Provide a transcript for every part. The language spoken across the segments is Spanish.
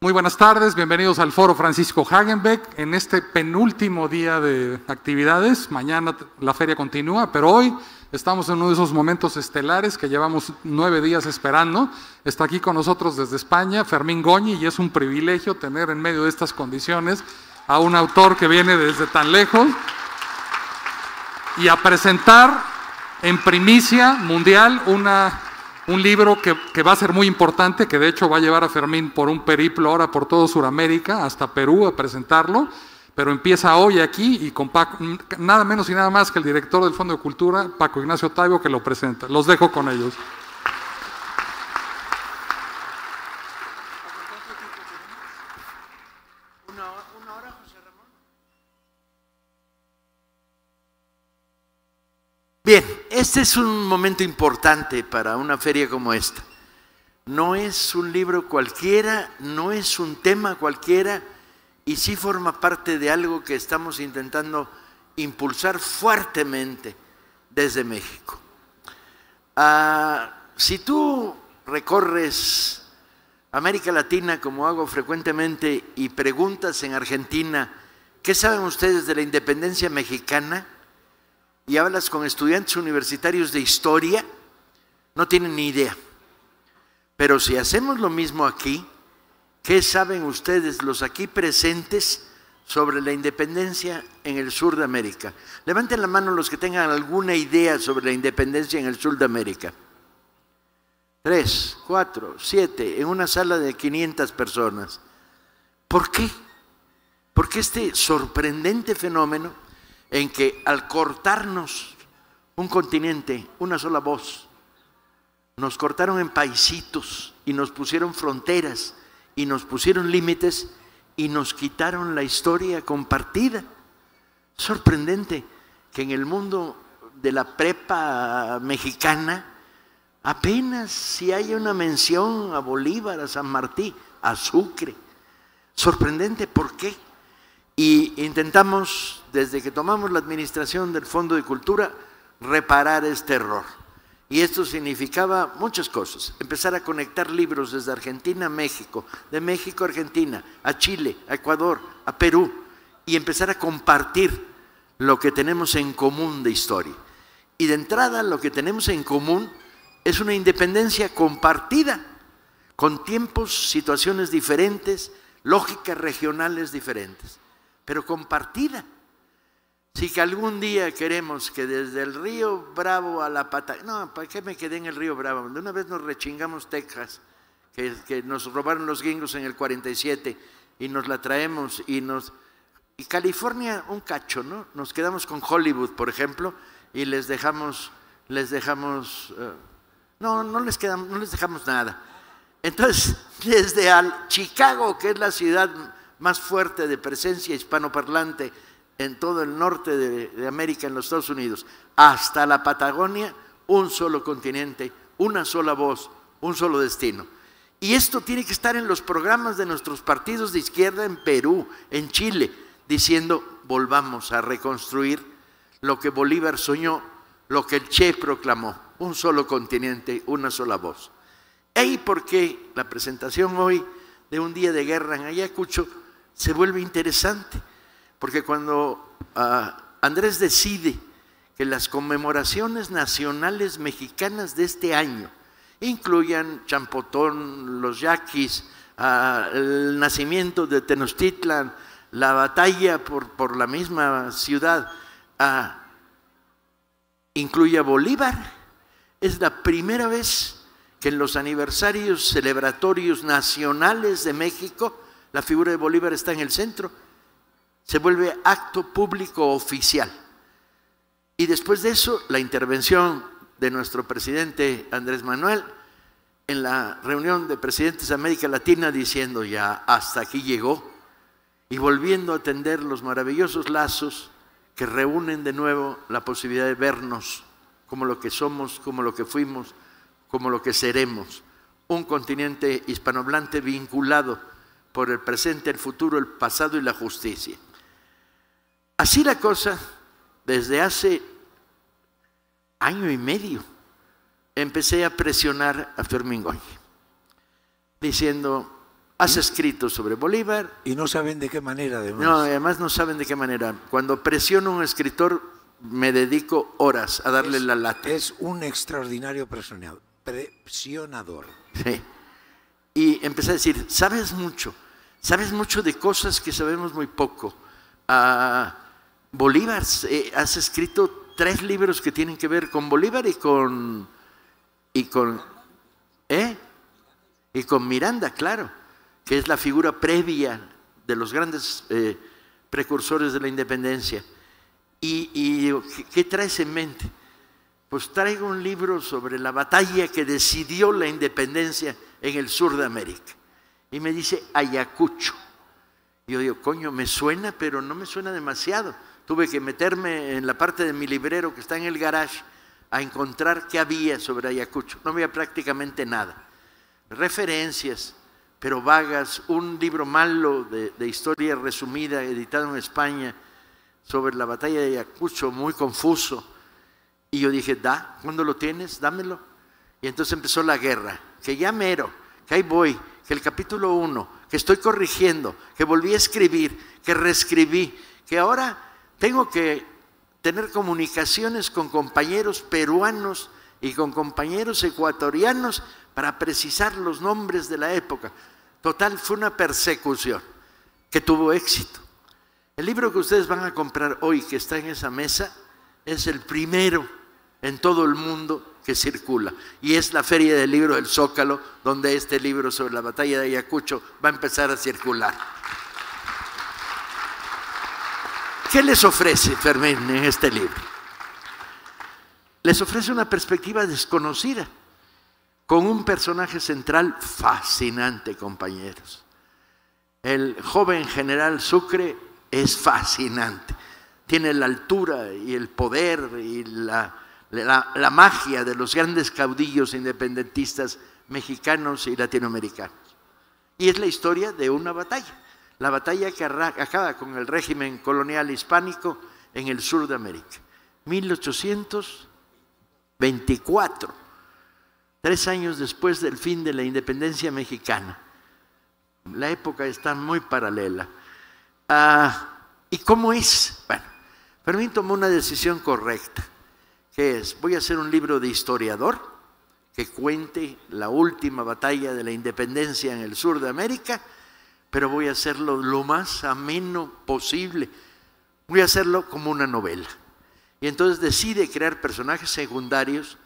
Muy buenas tardes, bienvenidos al Foro Francisco Hagenbeck en este penúltimo día de actividades. Mañana la feria continúa, pero hoy estamos en uno de esos momentos estelares que llevamos nueve días esperando. Está aquí con nosotros desde España Fermín Goñi y es un privilegio tener en medio de estas condiciones a un autor que viene desde tan lejos y a presentar en primicia mundial una un libro que, va a ser muy importante, que de hecho va a llevar a Fermín por un periplo ahora por todo Sudamérica, hasta Perú, a presentarlo, pero empieza hoy aquí y con Paco, nada menos y nada más que el director del Fondo de Cultura, Paco Ignacio Taibo, que lo presenta. Los dejo con ellos. este es un momento importante para una feria como esta. No es un libro cualquiera, no es un tema cualquiera, y sí forma parte de algo que estamos intentando impulsar fuertemente desde México. Ah, si tú recorres América Latina, como hago frecuentemente, y preguntas en Argentina, ¿qué saben ustedes de la independencia mexicana? y hablas con estudiantes universitarios de historia, no tienen ni idea. Pero si hacemos lo mismo aquí, ¿qué saben ustedes los aquí presentes sobre la independencia en el sur de América? Levanten la mano los que tengan alguna idea sobre la independencia en el sur de América. Tres, cuatro, siete, en una sala de 500 personas. ¿Por qué? Porque este sorprendente fenómeno en que al cortarnos un continente, una sola voz, nos cortaron en paisitos y nos pusieron fronteras y nos pusieron límites y nos quitaron la historia compartida. Sorprendente que en el mundo de la prepa mexicana apenas si hay una mención a Bolívar, a San Martín, a Sucre. Sorprendente, ¿por qué? Y intentamos, desde que tomamos la administración del Fondo de Cultura, reparar este error. Y esto significaba muchas cosas. Empezar a conectar libros desde Argentina a México, de México a Argentina, a Chile, a Ecuador, a Perú, y empezar a compartir lo que tenemos en común de historia. Y de entrada lo que tenemos en común es una independencia compartida, con tiempos, situaciones diferentes, lógicas regionales diferentes pero compartida. Si que algún día queremos que desde el río Bravo a la pata, no, ¿para qué me quedé en el río Bravo? De una vez nos rechingamos Texas, que, que nos robaron los gringos en el 47 y nos la traemos y nos... Y California un cacho, ¿no? Nos quedamos con Hollywood, por ejemplo, y les dejamos, les dejamos, eh, no, no les, quedamos, no les dejamos nada. Entonces, desde al Chicago, que es la ciudad más fuerte de presencia hispanoparlante en todo el norte de, América, en los Estados Unidos, hasta la Patagonia, un solo continente, una sola voz, un solo destino. Y esto tiene que estar en los programas de nuestros partidos de izquierda en Perú, en Chile, diciendo, volvamos a reconstruir lo que Bolívar soñó, lo que el Che proclamó, un solo continente, una sola voz. y por qué la presentación hoy de un día de guerra en Ayacucho se vuelve interesante, porque cuando ah, Andrés decide que las conmemoraciones nacionales mexicanas de este año incluyan Champotón, los yaquis, ah, el nacimiento de Tenochtitlan, la batalla por, la misma ciudad, ah, incluye a Bolívar, es la primera vez que en los aniversarios celebratorios nacionales de México la figura de Bolívar está en el centro, se vuelve acto público oficial. Y después de eso, la intervención de nuestro presidente Andrés Manuel en la reunión de presidentes de América Latina diciendo ya hasta aquí llegó y volviendo a tender los maravillosos lazos que reúnen de nuevo la posibilidad de vernos como lo que somos, como lo que fuimos, como lo que seremos. Un continente hispanohablante vinculado por el presente, el futuro, el pasado y la justicia. Así la cosa, desde hace año y medio, empecé a presionar a Fermín Goy, diciendo, has escrito sobre Bolívar. Y no saben de qué manera, además. No, además no saben de qué manera. Cuando presiono a un escritor, me dedico horas a darle la lata. Es un extraordinario presionador. Sí. Y empecé a decir, sabes mucho, Sabes mucho de cosas que sabemos muy poco. Ah, Bolívar, eh, has escrito tres libros que tienen que ver con Bolívar y con y con ¿eh? y con Miranda, claro, que es la figura previa de los grandes eh, precursores de la independencia. Y, y, ¿qué traes en mente? Pues traigo un libro sobre la batalla que decidió la independencia en el sur de América. Y me dice Ayacucho. y Yo digo, coño, me suena, pero no me suena demasiado. Tuve que meterme en la parte de mi librero que está en el garage a encontrar qué había sobre Ayacucho. No había prácticamente nada. Referencias, pero vagas, un libro malo de, historia resumida editado en España sobre la batalla de Ayacucho, muy confuso. Y yo dije, da, ¿cuándo lo tienes? Dámelo. Y entonces empezó la guerra, que ya mero que ahí voy, que el capítulo 1, que estoy corrigiendo, que volví a escribir, que reescribí, que ahora tengo que tener comunicaciones con compañeros peruanos y con compañeros ecuatorianos para precisar los nombres de la época. Total, fue una persecución que tuvo éxito. El libro que ustedes van a comprar hoy, que está en esa mesa, es el primero en todo el mundo que circula. Y es la Feria del Libro del Zócalo, donde este libro sobre la batalla de Ayacucho va a empezar a circular. ¿Qué les ofrece Fermín en este libro? Les ofrece una perspectiva desconocida, con un personaje central fascinante, compañeros. El joven general Sucre es fascinante. Tiene la altura y el poder y la la, magia de los grandes caudillos independentistas mexicanos y latinoamericanos. Y es la historia de una batalla, la batalla que acaba con el régimen colonial hispánico en el sur de América. 1824, tres años después del fin de la independencia mexicana. La época está muy paralela. Ah, ¿Y cómo es? Bueno, Fermín tomó una decisión correcta que es? Voy a hacer un libro de historiador que cuente la última batalla de la independencia en el sur de América, pero voy a hacerlo lo más ameno posible. Voy a hacerlo como una novela. Y entonces decide crear personajes secundarios,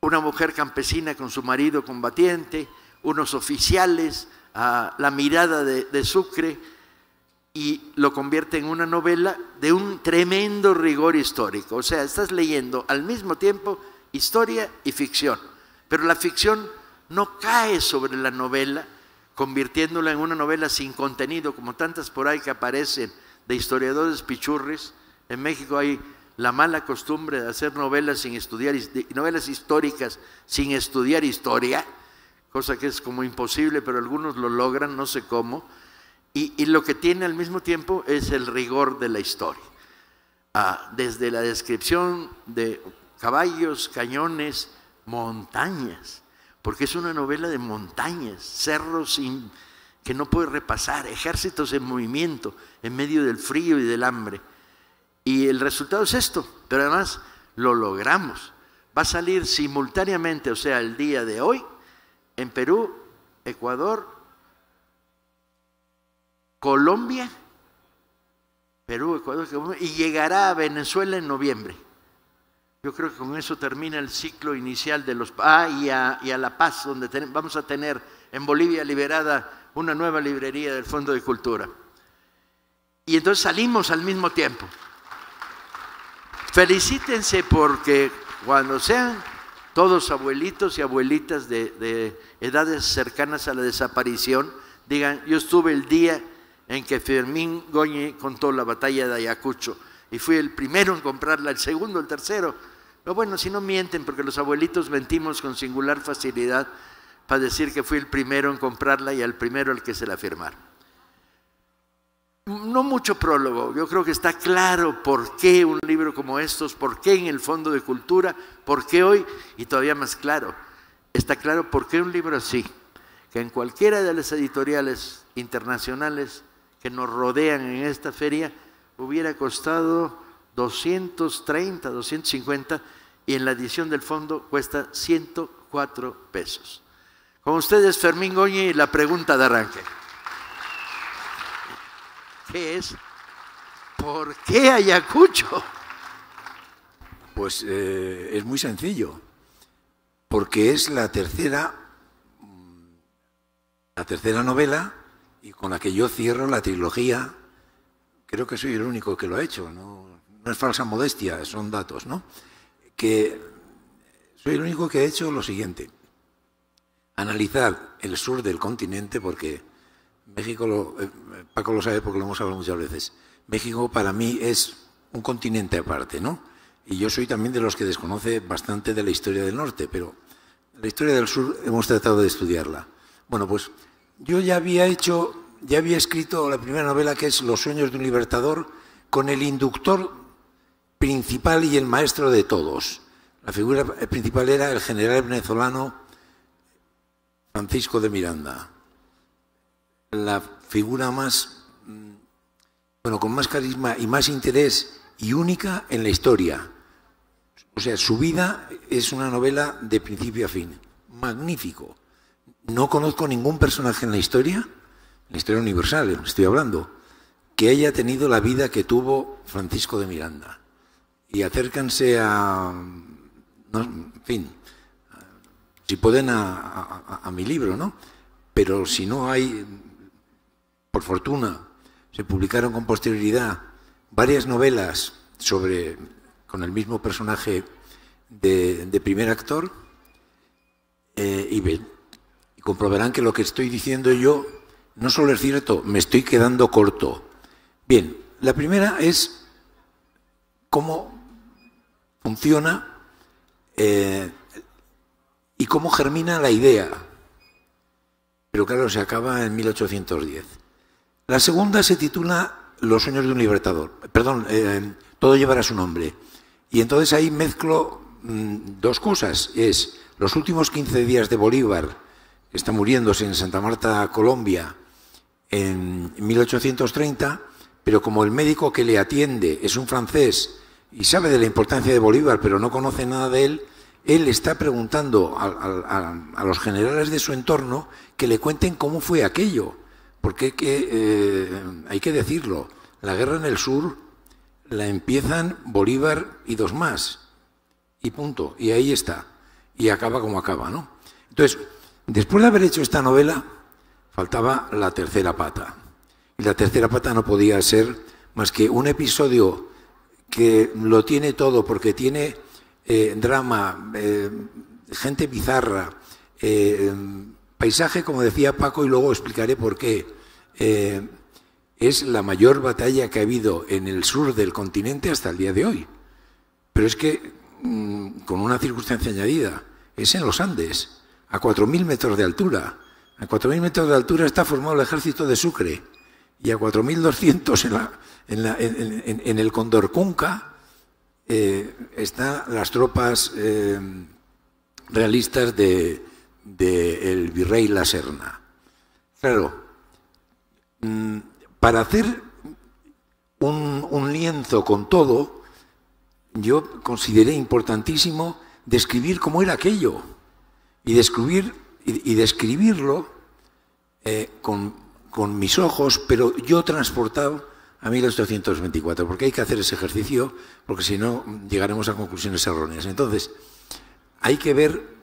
una mujer campesina con su marido combatiente, unos oficiales, la mirada de Sucre, y lo convierte en una novela de un tremendo rigor histórico. O sea, estás leyendo al mismo tiempo historia y ficción, pero la ficción no cae sobre la novela, convirtiéndola en una novela sin contenido, como tantas por ahí que aparecen de historiadores pichurris. En México hay la mala costumbre de hacer novelas sin estudiar, novelas históricas sin estudiar historia, cosa que es como imposible, pero algunos lo logran, no sé cómo y, lo que tiene al mismo tiempo es el rigor de la historia. Ah, desde la descripción de caballos, cañones, montañas, porque es una novela de montañas, cerros que no puede repasar, ejércitos en movimiento, en medio del frío y del hambre. Y el resultado es esto, pero además lo logramos. Va a salir simultáneamente, o sea, el día de hoy, en Perú, Ecuador Colombia, Perú, Ecuador, y llegará a Venezuela en noviembre. Yo creo que con eso termina el ciclo inicial de los... Ah, y a, La Paz, donde vamos a tener en Bolivia liberada una nueva librería del Fondo de Cultura. Y entonces salimos al mismo tiempo. Felicítense porque cuando sean todos abuelitos y abuelitas de, de edades cercanas a la desaparición, digan, yo estuve el día en que Fermín Goñi contó la batalla de Ayacucho y fui el primero en comprarla, el segundo, el tercero. Pero bueno, si no mienten, porque los abuelitos mentimos con singular facilidad para decir que fui el primero en comprarla y al primero el que se la firmaron. No mucho prólogo, yo creo que está claro por qué un libro como estos, por qué en el Fondo de Cultura, por qué hoy, y todavía más claro, está claro por qué un libro así, que en cualquiera de las editoriales internacionales que nos rodean en esta feria hubiera costado 230, 250 y en la edición del fondo cuesta 104 pesos. Con ustedes, Fermín Goñi, y la pregunta de arranque. ¿Qué es? ¿Por qué Ayacucho? Pues eh, es muy sencillo, porque es la tercera, mm, la tercera novela y con la que yo cierro la trilogía. Creo que soy el único que lo ha hecho, no, es falsa modestia, son datos, ¿no? Que soy el único que ha hecho lo siguiente. Analizar el sur del continente, porque México, lo, eh, Paco lo sabe porque lo hemos hablado muchas veces, México para mí es un continente aparte, ¿no? Y yo soy también de los que desconoce bastante de la historia del norte, pero la historia del sur hemos tratado de estudiarla. Bueno, pues yo ya había hecho, ya había escrito la primera novela que es Los sueños de un libertador con el inductor principal y el maestro de todos. La figura principal era el general venezolano Francisco de Miranda. La figura más, mm, bueno, con más carisma y más interés y única en la historia. O sea, su vida es una novela de principio a fin. Magnífico. No conozco ningún personaje en la historia, en la historia universal, eh, estoy hablando, que haya tenido la vida que tuvo Francisco de Miranda. Y acércanse a, en fin, si pueden a, mi libro, ¿no? Pero si no hay, por fortuna, se publicaron con posterioridad varias novelas sobre con el mismo personaje de, primer actor eh, y y comprobarán que lo que estoy diciendo yo no solo es cierto, me estoy quedando corto. Bien, la primera es cómo funciona eh, y cómo germina la idea. Pero claro, se acaba en 1810. La segunda se titula Los sueños de un libertador. Perdón, eh, todo llevará su nombre. Y entonces ahí mezclo mm, dos cosas. Es los últimos 15 días de Bolívar está muriéndose en Santa Marta, Colombia, en 1830, pero como el médico que le atiende es un francés y sabe de la importancia de Bolívar, pero no conoce nada de él, él está preguntando a, los generales de su entorno que le cuenten cómo fue aquello, porque eh, hay que decirlo, la guerra en el sur la empiezan Bolívar y dos más, y punto, y ahí está, y acaba como acaba, ¿no? Entonces, Después de haber hecho esta novela, faltaba la tercera pata. Y la tercera pata no podía ser más que un episodio que lo tiene todo, porque tiene eh, drama, eh, gente bizarra, eh, paisaje, como decía Paco, y luego explicaré por qué. es la mayor batalla que ha habido en el sur del continente hasta el día de hoy. Pero es que, mm, con una circunstancia añadida, es en los Andes a 4.000 metros de altura. A 4.000 metros de altura está formado el ejército de Sucre y a 4.200 en, en, el Condor Cunca eh, están las tropas eh, realistas del virrey La Serna. Claro, mm, para hacer un, un lienzo con todo, yo consideré importantísimo describir cómo era aquello y, y, describirlo eh, con, mis ojos, pero yo transportado a 1824, porque hay que hacer ese ejercicio, porque si no llegaremos a conclusiones erróneas. Entonces, hay que ver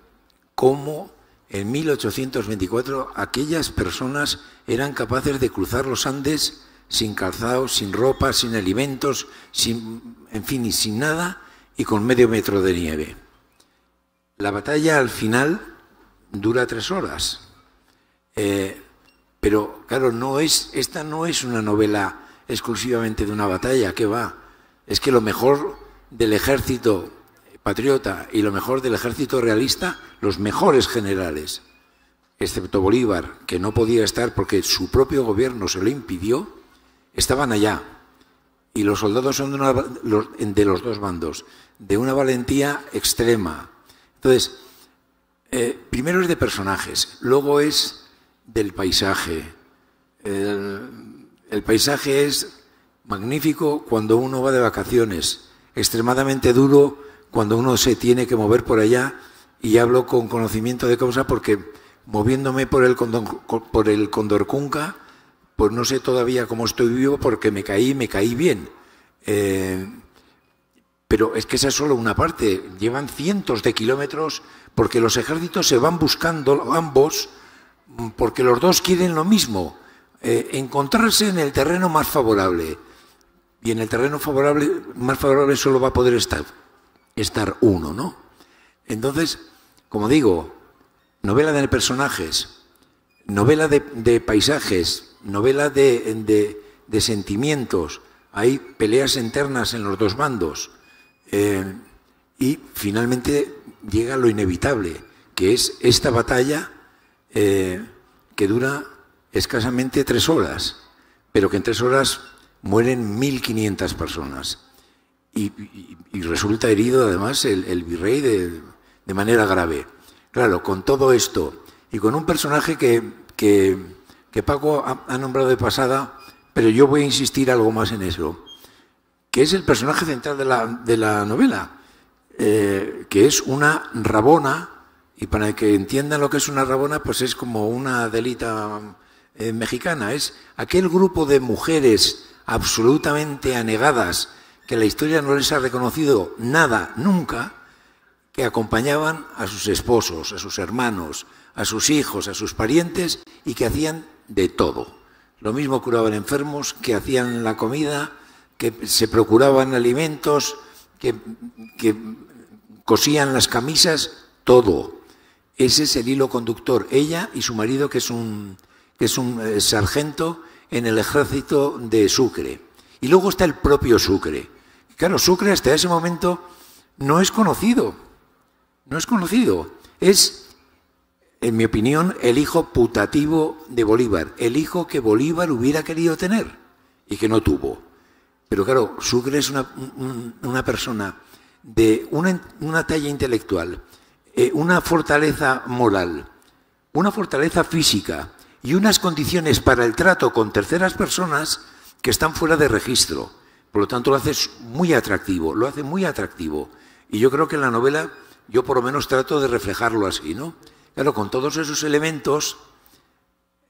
cómo en 1824 aquellas personas eran capaces de cruzar los Andes sin calzado, sin ropa, sin alimentos, sin, en fin, y sin nada, y con medio metro de nieve. La batalla al final dura tres horas. Eh, pero claro, no es, esta no es una novela exclusivamente de una batalla, que va. Es que lo mejor del ejército patriota y lo mejor del ejército realista, los mejores generales, excepto Bolívar, que no podía estar porque su propio gobierno se lo impidió, estaban allá. Y los soldados son de, de los dos bandos, de una valentía extrema, entonces, eh, primero es de personajes, luego es del paisaje. El, paisaje es magnífico cuando uno va de vacaciones, extremadamente duro cuando uno se tiene que mover por allá y hablo con conocimiento de causa porque moviéndome por el, por el Condorcunca, pues no sé todavía cómo estoy vivo porque me caí, me caí bien. Eh, pero es que esa es solo una parte. Llevan cientos de kilómetros porque los ejércitos se van buscando ambos mm, porque los dos quieren lo mismo, eh, encontrarse en el terreno más favorable. Y en el terreno favorable, más favorable solo va a poder estar, estar uno, ¿no? Entonces, como digo, novela de personajes, novela de, paisajes, novela de sentimientos, hay peleas internas en los dos bandos, eh, y finalmente llega lo inevitable, que es esta batalla eh, que dura escasamente tres horas, pero que en tres horas mueren 1.500 personas. Y, resulta herido además el, virrey de, manera grave. Claro, con todo esto y con un personaje que, Paco ha nombrado de pasada, pero yo voy a insistir algo más en eso que es el personaje central de la, de la novela, eh, que es una rabona, y para que entiendan lo que es una rabona, pues es como una delita eh, mexicana, es aquel grupo de mujeres absolutamente anegadas, que la historia no les ha reconocido nada, nunca, que acompañaban a sus esposos, a sus hermanos, a sus hijos, a sus parientes y que hacían de todo. Lo mismo curaban enfermos, que hacían la comida, que se procuraban alimentos, que, cosían las camisas, todo. Ese es el hilo conductor. Ella y su marido, que es un, que es un eh, sargento en el ejército de Sucre. Y luego está el propio Sucre. Claro, Sucre hasta ese momento no es conocido. No es conocido. Es, en mi opinión, el hijo putativo de Bolívar. El hijo que Bolívar hubiera querido tener y que no tuvo. Pero claro, Sucre es una, persona de una, talla intelectual, eh, una fortaleza moral, una fortaleza física y unas condiciones para el trato con terceras personas que están fuera de registro. Por lo tanto, lo hace muy atractivo, lo hace muy atractivo. Y yo creo que en la novela yo por lo menos trato de reflejarlo así, ¿no? Claro, con todos esos elementos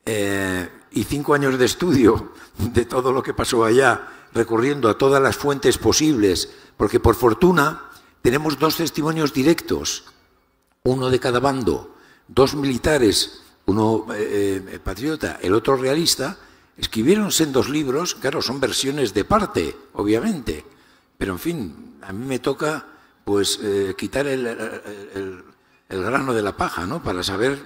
eh, y cinco años de estudio de todo lo que pasó allá recurriendo a todas las fuentes posibles, porque por fortuna tenemos dos testimonios directos, uno de cada bando, dos militares, uno eh, eh, patriota, el otro realista, en sendos libros, claro, son versiones de parte, obviamente, pero en fin, a mí me toca pues eh, quitar el, el grano de la paja, ¿no? Para saber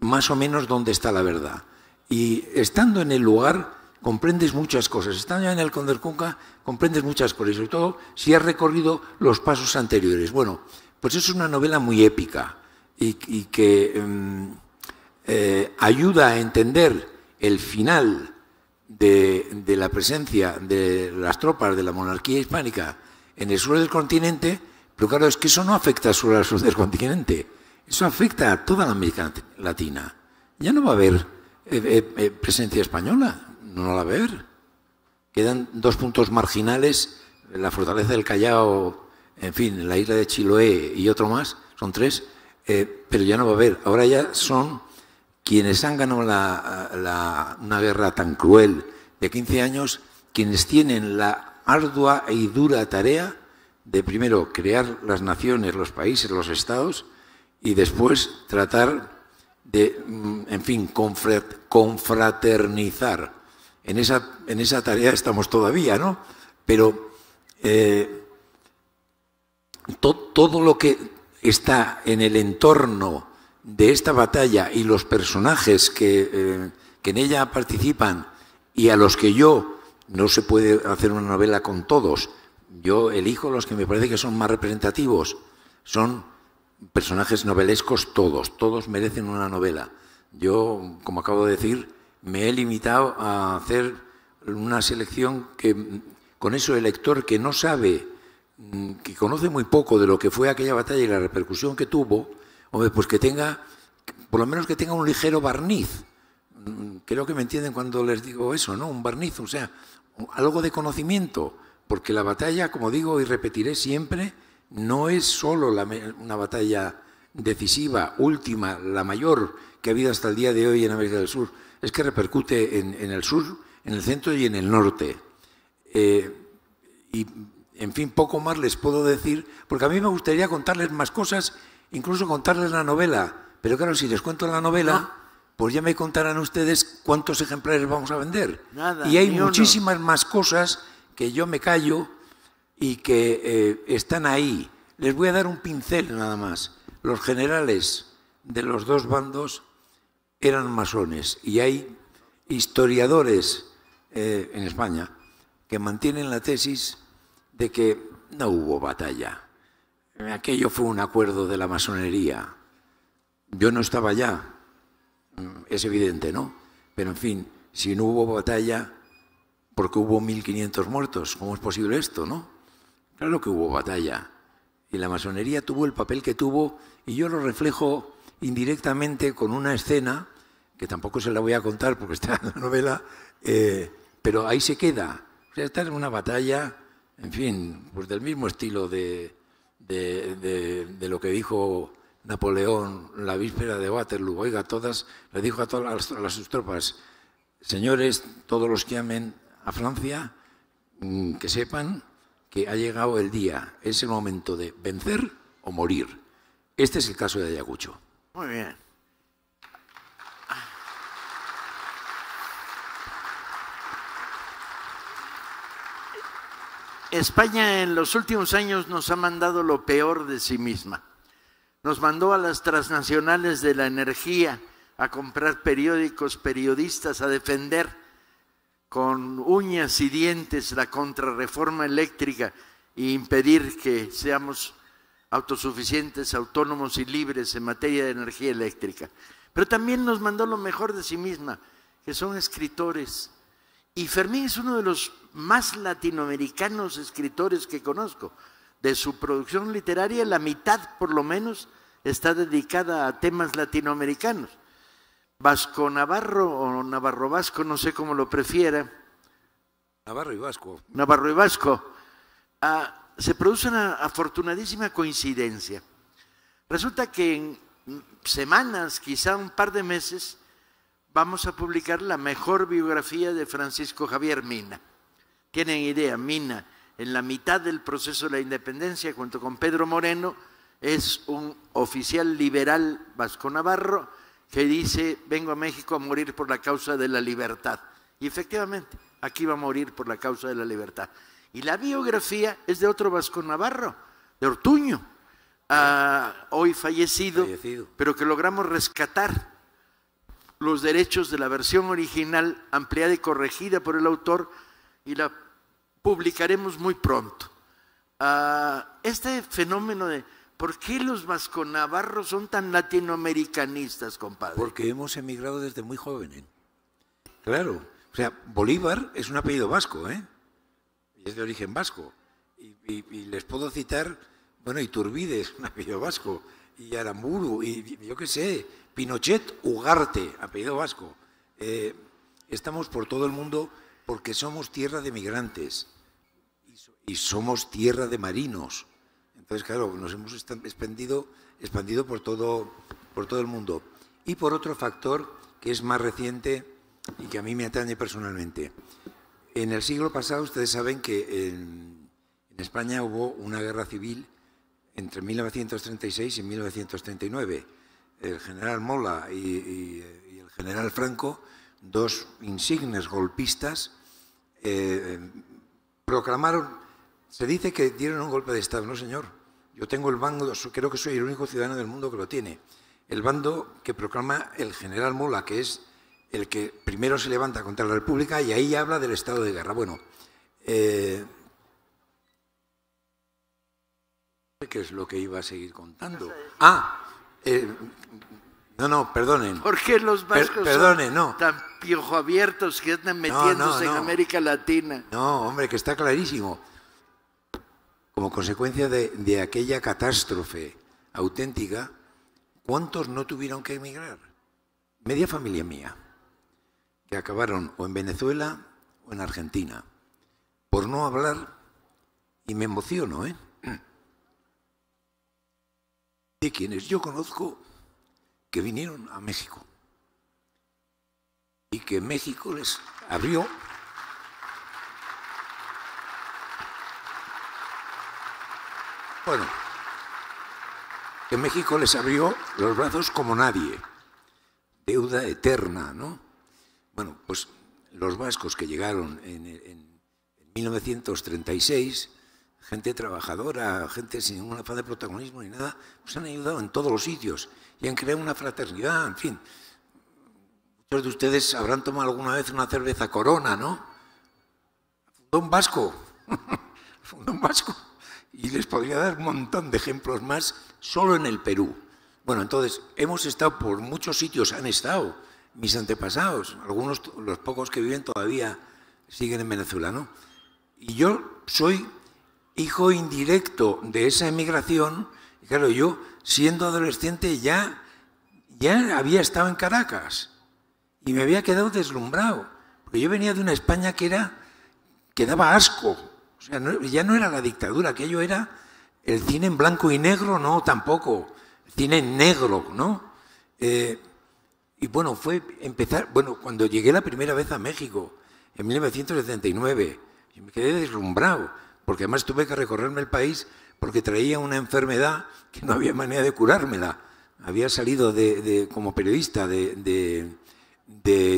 más o menos dónde está la verdad. Y estando en el lugar, comprendes muchas cosas. Estando en el Condercunca, comprendes muchas cosas, sobre todo si has recorrido los pasos anteriores. Bueno, pues es una novela muy épica y, que em, eh, ayuda a entender el final de, la presencia de las tropas de la monarquía hispánica en el sur del continente, pero claro, es que eso no afecta solo al sur del continente, eso afecta a toda la América Latina. Ya no va a haber eh, eh, presencia española no la va a Quedan dos puntos marginales, la fortaleza del Callao, en fin, la isla de Chiloé y otro más, son tres, eh, pero ya no va a haber. Ahora ya son quienes han ganado la, una guerra tan cruel de 15 años, quienes tienen la ardua y dura tarea de primero crear las naciones, los países, los estados y después tratar de, mm, en fin, confraternizar en esa, en esa tarea estamos todavía, ¿no? Pero eh, todo lo que está en el entorno de esta batalla y los personajes que, eh, que en ella participan y a los que yo no se puede hacer una novela con todos, yo elijo los que me parece que son más representativos, son personajes novelescos todos, todos merecen una novela. Yo, como acabo de decir, me he limitado a hacer una selección que, con eso el lector que no sabe, mm, que conoce muy poco de lo que fue aquella batalla y la repercusión que tuvo, hombre, pues que tenga, por lo menos que tenga un ligero barniz. Mm, creo que me entienden cuando les digo eso, ¿no? Un barniz, o sea, algo de conocimiento, porque la batalla, como digo y repetiré siempre, no es solo una batalla decisiva, última, la mayor que ha habido hasta el día de hoy en América del Sur, es que repercute en, el sur, en el centro y en el norte. Eh, y, en fin, poco más les puedo decir, porque a mí me gustaría contarles más cosas, incluso contarles la novela. Pero claro, si les cuento la novela, pues ya me contarán ustedes cuántos ejemplares vamos a vender. y hay muchísimas más cosas que yo me callo y que eh, están ahí. Les voy a dar un pincel nada más. Los generales de los dos bandos eran masones y hay historiadores eh, en España que mantienen la tesis de que no hubo batalla. Aquello fue un acuerdo de la masonería. Yo no estaba allá, mm, es evidente, ¿no? Pero en fin, si no hubo batalla, porque hubo 1.500 muertos, ¿cómo es posible esto, no? Claro que hubo batalla. Y la masonería tuvo el papel que tuvo, y yo lo reflejo indirectamente con una escena, que tampoco se la voy a contar porque está en la novela, eh, pero ahí se queda. O sea, está en una batalla, en fin, pues del mismo estilo de, lo que dijo Napoleón la víspera de Waterloo. Oiga, todas, le dijo a todas sus tropas, señores, todos los que amen a Francia, mm, que sepan que ha llegado el día, es el momento de vencer o morir. Este es el caso de Ayacucho. Muy bien. España en los últimos años nos ha mandado lo peor de sí misma. Nos mandó a las transnacionales de la energía a comprar periódicos, periodistas, a defender con uñas y dientes la contrarreforma eléctrica e impedir que seamos autosuficientes, autónomos y libres en materia de energía eléctrica. Pero también nos mandó lo mejor de sí misma, que son escritores. Y Fermín es uno de los más latinoamericanos escritores que conozco. De su producción literaria, la mitad por lo menos está dedicada a temas latinoamericanos. Vasco Navarro o Navarro Vasco, no sé cómo lo prefiera. Navarro y Vasco. Navarro y Vasco. Ah, se produce una afortunadísima coincidencia. Resulta que en semanas, quizá un par de meses, vamos a publicar la mejor biografía de Francisco Javier Mina. Tienen idea, Mina, en la mitad del proceso de la independencia, junto con Pedro Moreno, es un oficial liberal vasco navarro que dice, vengo a México a morir por la causa de la libertad. Y efectivamente, aquí va a morir por la causa de la libertad. Y la biografía es de otro Vasco Navarro, de Ortuño, ah, hoy fallecido, pero que logramos rescatar los derechos de la versión original ampliada y corregida por el autor y la publicaremos muy pronto. Ah, este fenómeno de ¿por qué los navarros son tan latinoamericanistas, compadre? Porque hemos emigrado desde muy jóvenes. ¿eh? Claro. O sea, Bolívar es un apellido vasco, ¿eh? es de origen vasco. Y, les puedo citar, bueno, Iturbide es un apellido vasco, y Aramburu, y yo qué sé, Pinochet Ugarte, apellido vasco. Eh, estamos por todo el mundo porque somos tierra de migrantes y, somos tierra de marinos. Entonces, claro, nos hemos expandido, expandido por, todo, por todo el mundo. Y por otro factor que es más reciente y que a mí me atañe personalmente. En el siglo pasado ustedes saben que en, España hubo una guerra civil entre 1936 y 1939. El general Mola y, el general Franco, dos insignes golpistas, eh, proclamaron, se dice que dieron un golpe de Estado, no señor, yo tengo el bando, creo que soy el único ciudadano del mundo que lo tiene, el bando que proclama el general Mola, que es el que primero se levanta contra la República y ahí habla del estado de guerra. Bueno, eh, ¿qué es lo que iba a seguir contando? Ah, eh, no, no, perdonen. ¿Por los vascos tan piojo abiertos que están metiéndose en América Latina? No, hombre, que está clarísimo. Como consecuencia de aquella catástrofe auténtica, ¿cuántos no tuvieron que emigrar? Media familia mía que acabaron o en Venezuela o en Argentina. Por no hablar, y me emociono, ¿eh? De quienes yo conozco que vinieron a México y que México les abrió Bueno, que México les abrió los brazos como nadie. Deuda eterna, ¿no? Pues los vascos que llegaron en, 1936, gente trabajadora, gente sin ninguna fase de protagonismo ni nada, pues han ayudado en todos los sitios y han creado una fraternidad, en fin. Muchos de ustedes habrán tomado alguna vez una cerveza corona, ¿no? Fundó vasco, fundó un vasco. Y les podría dar un montón de ejemplos más solo en el Perú. Bueno, entonces, hemos estado por muchos sitios, han estado mis antepasados, algunos, los pocos que viven todavía siguen en Venezuela, ¿no? Y yo soy hijo indirecto de esa emigración, y claro, yo siendo adolescente ya, ya había estado en Caracas y me había quedado deslumbrado, porque yo venía de una España que era, que daba asco, o sea, ya no era la dictadura, aquello era el cine en blanco y negro, no, tampoco, el cine negro, ¿no? Eh, y bueno, fue empezar, bueno, cuando llegué la primera vez a México, en 1979, me quedé deslumbrado, porque además tuve que recorrerme el país porque traía una enfermedad que no había manera de curármela. Había salido de, como periodista de,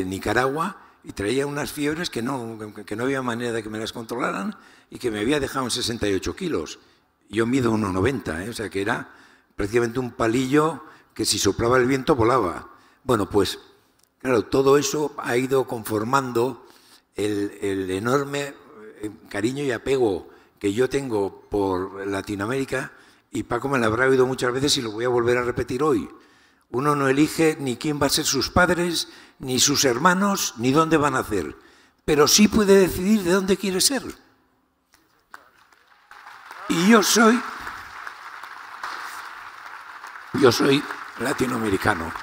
Nicaragua y traía unas fiebres que no, había manera de que me las controlaran y que me había dejado en 68 kilos. Yo mido 1,90, ¿eh? o sea que era precisamente un palillo que si soplaba el viento volaba. Bueno, pues claro, todo eso ha ido conformando el, enorme eh, cariño y apego que yo tengo por Latinoamérica y Paco me lo habrá oído muchas veces y lo voy a volver a repetir hoy. Uno no elige ni quién va a ser sus padres, ni sus hermanos, ni dónde van a nacer, pero sí puede decidir de dónde quiere ser. Y yo soy, yo soy latinoamericano.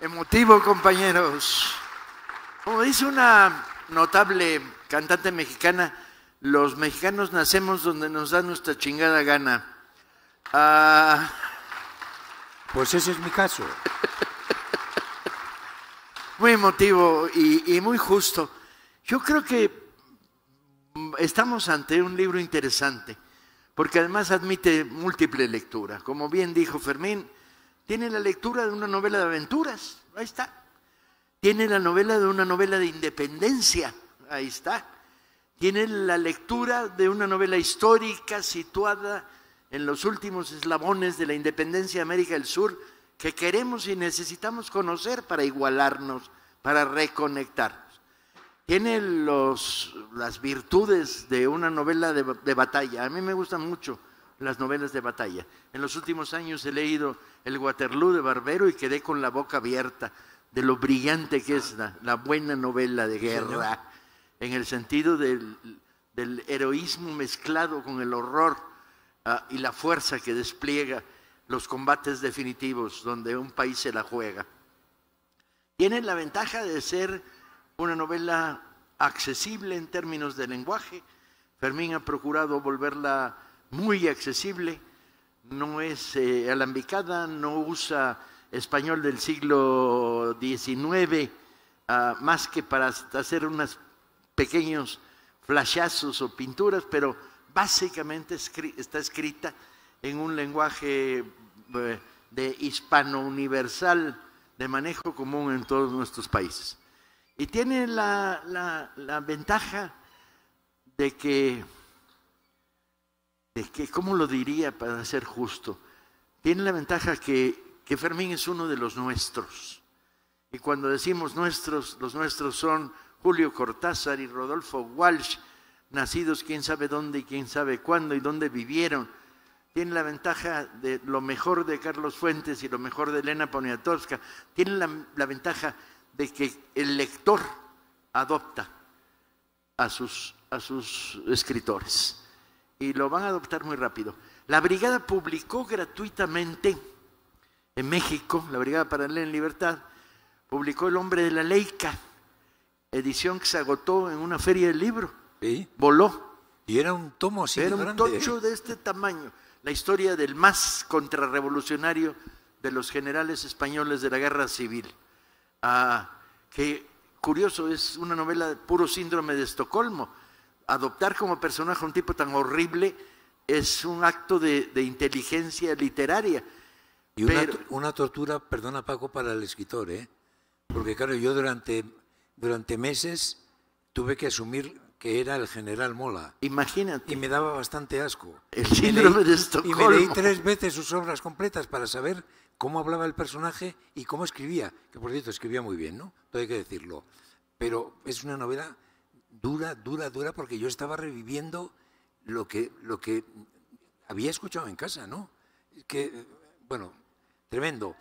Emotivo, compañeros. Como dice una notable cantante mexicana, los mexicanos nacemos donde nos da nuestra chingada gana. Ah. pues ese es mi caso. muy emotivo y, muy justo. Yo creo que estamos ante un libro interesante porque además admite múltiple lectura. Como bien dijo Fermín, tiene la lectura de una novela de aventuras, ahí está. Tiene la novela de una novela de independencia, ahí está. Tiene la lectura de una novela histórica situada en los últimos eslabones de la independencia de América del Sur que queremos y necesitamos conocer para igualarnos, para reconectar tiene las virtudes de una novela de, batalla. A mí me gustan mucho las novelas de batalla. En los últimos años he leído El Waterloo de Barbero y quedé con la boca abierta de lo brillante que es la, buena novela de guerra, en el sentido del, heroísmo mezclado con el horror ah, y la fuerza que despliega los combates definitivos donde un país se la juega. Tiene la ventaja de ser una novela accesible en términos de lenguaje. Fermín ha procurado volverla muy accesible, no es eh, alambicada, no usa español del siglo XIX ah, más que para hacer unos pequeños flashazos o pinturas, pero básicamente está escrita en un lenguaje eh, de hispano universal de manejo común en todos nuestros países. Y tiene la, la, ventaja de que, que, ¿cómo lo diría para ser justo? Tiene la ventaja que, que Fermín es uno de los nuestros. Y cuando decimos nuestros, los nuestros son Julio Cortázar y Rodolfo Walsh, nacidos quién sabe dónde y quién sabe cuándo y dónde vivieron. Tiene la ventaja de lo mejor de Carlos Fuentes y lo mejor de Elena Poniatowska. Tiene la, la ventaja de que el lector adopta a sus, a sus escritores y lo van a adoptar muy rápido. La brigada publicó gratuitamente en México, la Brigada para en Libertad, publicó El hombre de la Leica, edición que se agotó en una feria del libro. Voló. Y era un tomo así. Era un tocho ¿eh? de este tamaño. La historia del más contrarrevolucionario de los generales españoles de la guerra civil. Ah, que curioso, es una novela de puro síndrome de Estocolmo. Adoptar como personaje a un tipo tan horrible es un acto de, inteligencia literaria. Y una, tortura, perdona Paco, para el escritor, ¿eh? Porque claro, yo durante, durante meses tuve que asumir que era el general Mola. Imagínate. Y me daba bastante asco. El síndrome de Estocolmo. Y me leí tres veces sus obras completas para saber cómo hablaba el personaje y cómo escribía, que por cierto escribía muy bien, ¿no? Todo hay que decirlo. Pero es una novela dura, dura, dura, porque yo estaba reviviendo lo que, lo que había escuchado en casa, ¿no? Que, bueno, tremendo.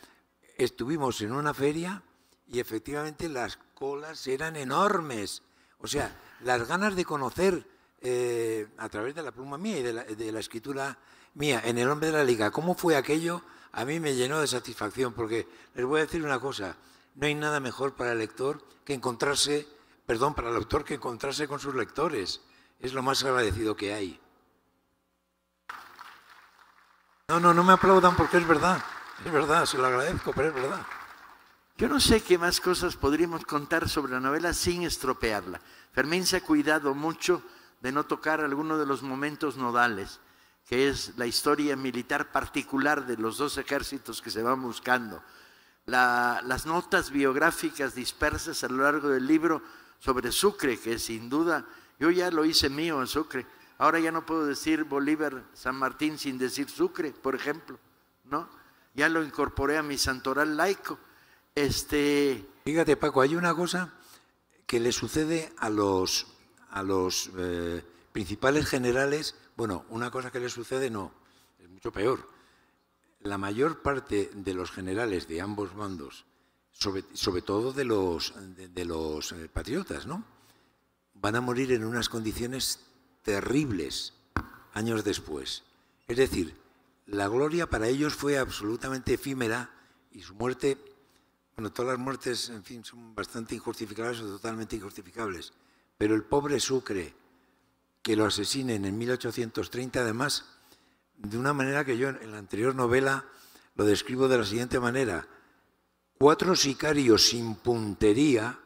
Estuvimos en una feria y efectivamente las colas eran enormes. O sea, las ganas de conocer eh, a través de la pluma mía y de la escritura mía en el hombre de la liga, cómo fue aquello a mí me llenó de satisfacción porque les voy a decir una cosa, no hay nada mejor para el lector que encontrarse, perdón, para el autor que encontrarse con sus lectores. Es lo más agradecido que hay. No, no, no me aplaudan porque es verdad. Es verdad, se lo agradezco, pero es verdad. Yo no sé qué más cosas podríamos contar sobre la novela sin estropearla. Fermín se ha cuidado mucho de no tocar alguno de los momentos nodales que es la historia militar particular de los dos ejércitos que se van buscando. las notas biográficas dispersas a lo largo del libro sobre Sucre, que sin duda yo ya lo hice mío en Sucre. Ahora ya no puedo decir Bolívar San Martín sin decir Sucre, por ejemplo, ¿no? Ya lo incorporé a mi santoral laico. Este Fíjate, Paco, hay una cosa que le sucede a los a los eh, principales generales bueno, una cosa que les sucede no, es mucho peor. La mayor parte de los generales de ambos bandos, sobre, todo de los, los eh, patriotas, ¿no? van a morir en unas condiciones terribles años después. Es decir, la gloria para ellos fue absolutamente efímera y su muerte, bueno, todas las muertes, en fin, son bastante injustificables o totalmente injustificables, pero el pobre Sucre, que lo asesinen en 1830, además, de una manera que yo en la anterior novela lo describo de la siguiente manera. Cuatro sicarios sin puntería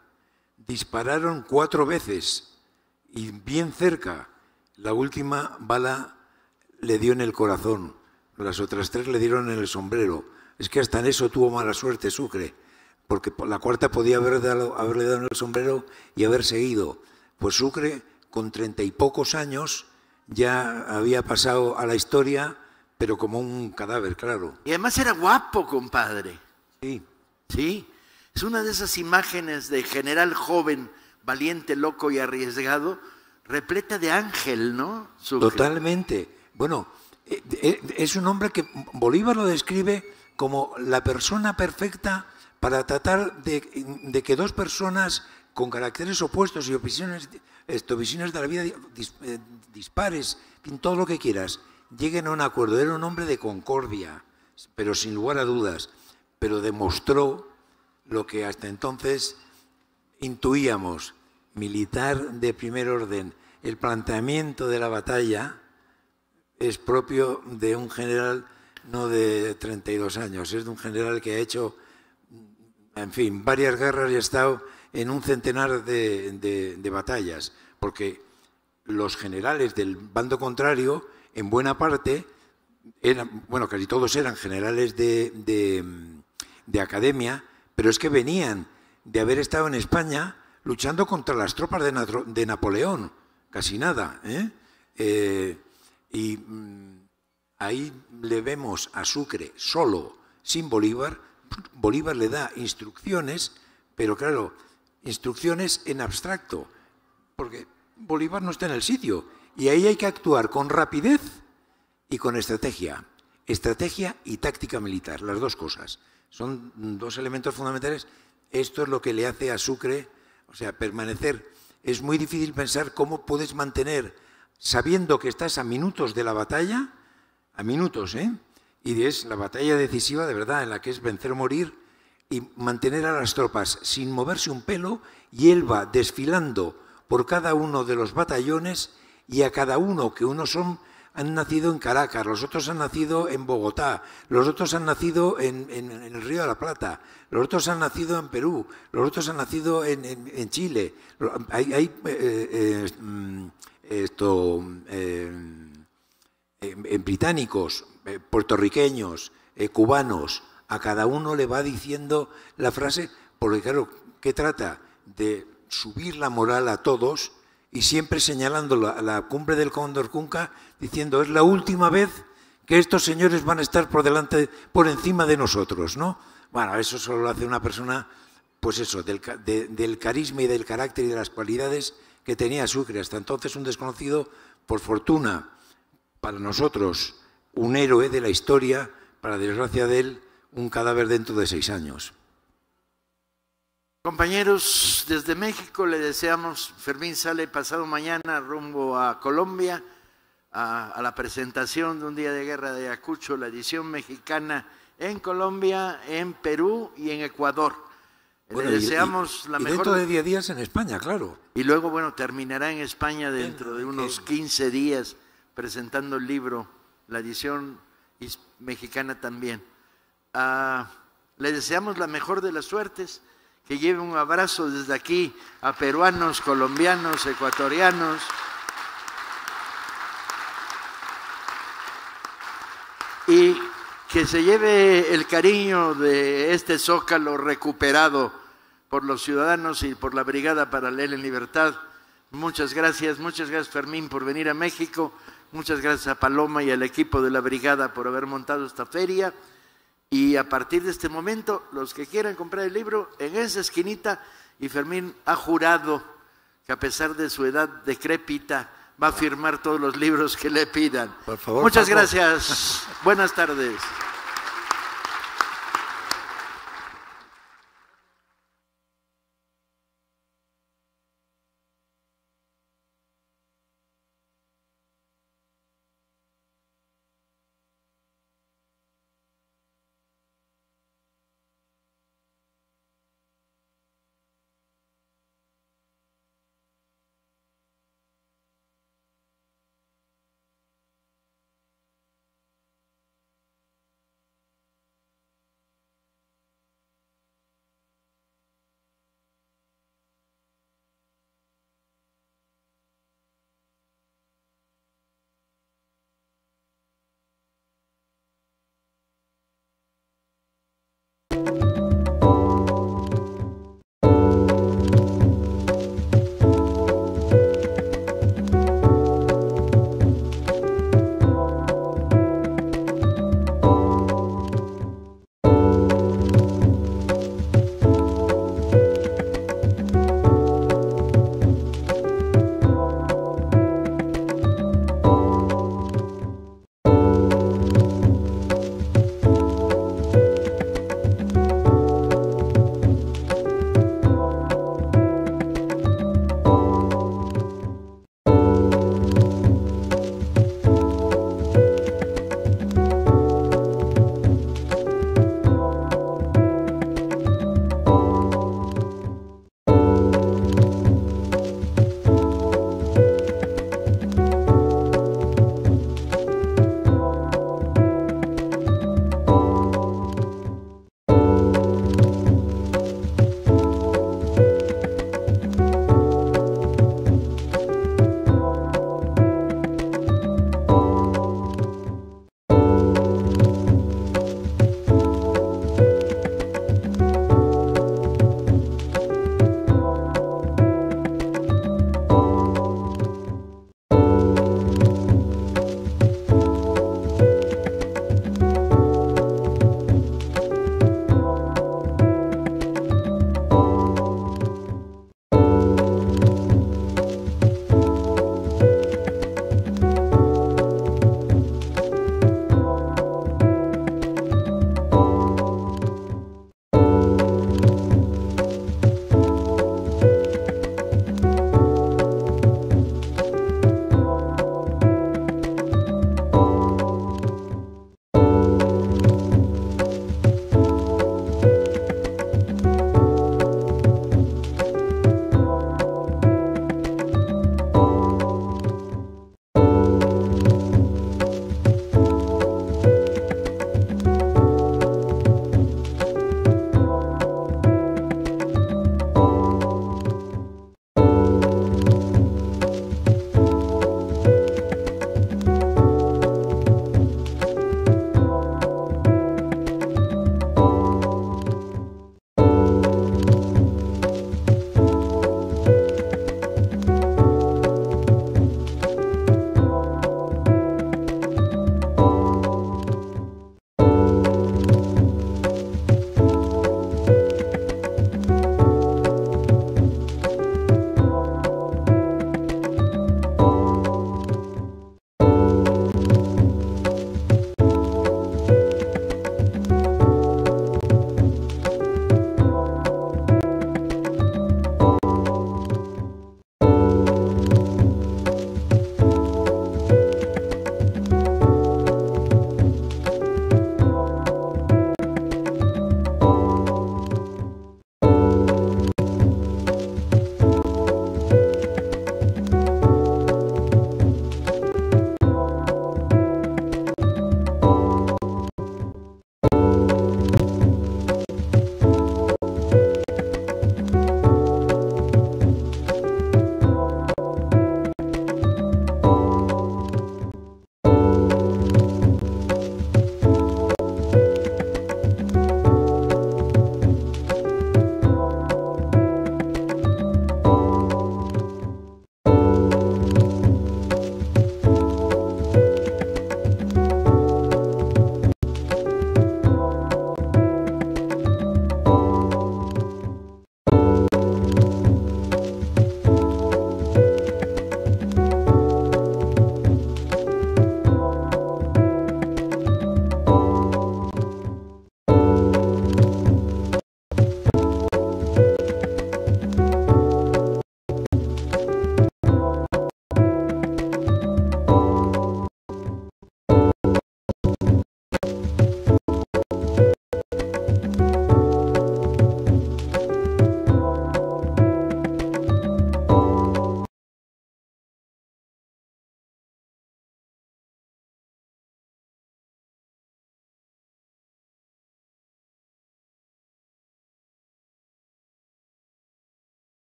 dispararon cuatro veces y bien cerca. La última bala le dio en el corazón, las otras tres le dieron en el sombrero. Es que hasta en eso tuvo mala suerte Sucre, porque la cuarta podía haberle dado en el sombrero y haber seguido. Pues Sucre con treinta y pocos años, ya había pasado a la historia, pero como un cadáver, claro. Y además era guapo, compadre. Sí. Sí. Es una de esas imágenes de general joven, valiente, loco y arriesgado, repleta de ángel, ¿no? Totalmente. Bueno, eh, eh, es un hombre que Bolívar lo describe como la persona perfecta para tratar de, de que dos personas con caracteres opuestos y opiniones esto, visiones de la vida eh, dispares, en todo lo que quieras, lleguen a un acuerdo. Era un hombre de concordia, pero sin lugar a dudas, pero demostró lo que hasta entonces intuíamos, militar de primer orden. El planteamiento de la batalla es propio de un general no de 32 años, es de un general que ha hecho, en fin, varias guerras y ha estado en un centenar de, batallas, porque los generales del bando contrario, en buena parte, eran, bueno, casi todos eran generales de, academia, pero es que venían de haber estado en España luchando contra las tropas de, Napoleón, casi nada. ¿eh? Eh, y mm, ahí le vemos a Sucre solo, sin Bolívar. Bolívar le da instrucciones, pero claro, instrucciones en abstracto, porque Bolívar no está en el sitio y ahí hay que actuar con rapidez y con estrategia. Estrategia y táctica militar, las dos cosas. Son dos elementos fundamentales. Esto es lo que le hace a Sucre, o sea, permanecer. Es muy difícil pensar cómo puedes mantener, sabiendo que estás a minutos de la batalla, a minutos, ¿eh? Y es la batalla decisiva de verdad, en la que es vencer o morir, y mantener a las tropas sin moverse un pelo y él va desfilando por cada uno de los batallones y a cada uno que unos son han nacido en Caracas, los otros han nacido en Bogotá, los otros han nacido en, el Río de la Plata, los otros han nacido en Perú, los otros han nacido en, Chile. Hay, esto, en, británicos, eh, puertorriqueños, eh, cubanos, a cada uno le va diciendo la frase, porque claro, ¿qué trata? De subir la moral a todos y siempre señalando la, la cumbre del Cóndor Cunca, diciendo, es la última vez que estos señores van a estar por delante, por encima de nosotros, ¿no? Bueno, eso solo lo hace una persona, pues eso, del, del carisma y del carácter y de las cualidades que tenía Sucre. Hasta entonces un desconocido, por fortuna, para nosotros, un héroe de la historia, para desgracia de él, un cadáver dentro de seis años. Compañeros, desde México le deseamos, Fermín sale pasado mañana rumbo a Colombia a, la presentación de un día de guerra de Acucho, la edición mexicana en Colombia, en Perú y en Ecuador. le deseamos la mejor. Dentro de diez días en España, claro. Y luego, bueno, terminará en España dentro de unos quince días presentando el libro, la edición mexicana también le deseamos la mejor de las suertes, que lleve un abrazo desde aquí a peruanos, colombianos, ecuatorianos. Y que se lleve el cariño de este zócalo recuperado por los ciudadanos y por la Brigada Paralela en Libertad. Muchas gracias, muchas gracias Fermín por venir a México, muchas gracias a Paloma y al equipo de la Brigada por haber montado esta feria. Y a partir de este momento, los que quieran comprar el libro, en esa esquinita, y Fermín ha jurado que a pesar de su edad decrépita, va a firmar todos los libros que le pidan. Por favor. Muchas gracias. Buenas tardes.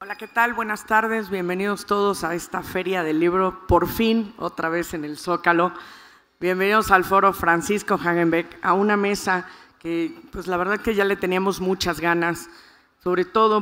Hola, ¿qué tal? Buenas tardes, bienvenidos todos a esta feria del libro, por fin, otra vez en el Zócalo. Bienvenidos al foro Francisco Hagenbeck, a una mesa que pues la verdad que ya le teníamos muchas ganas, sobre todo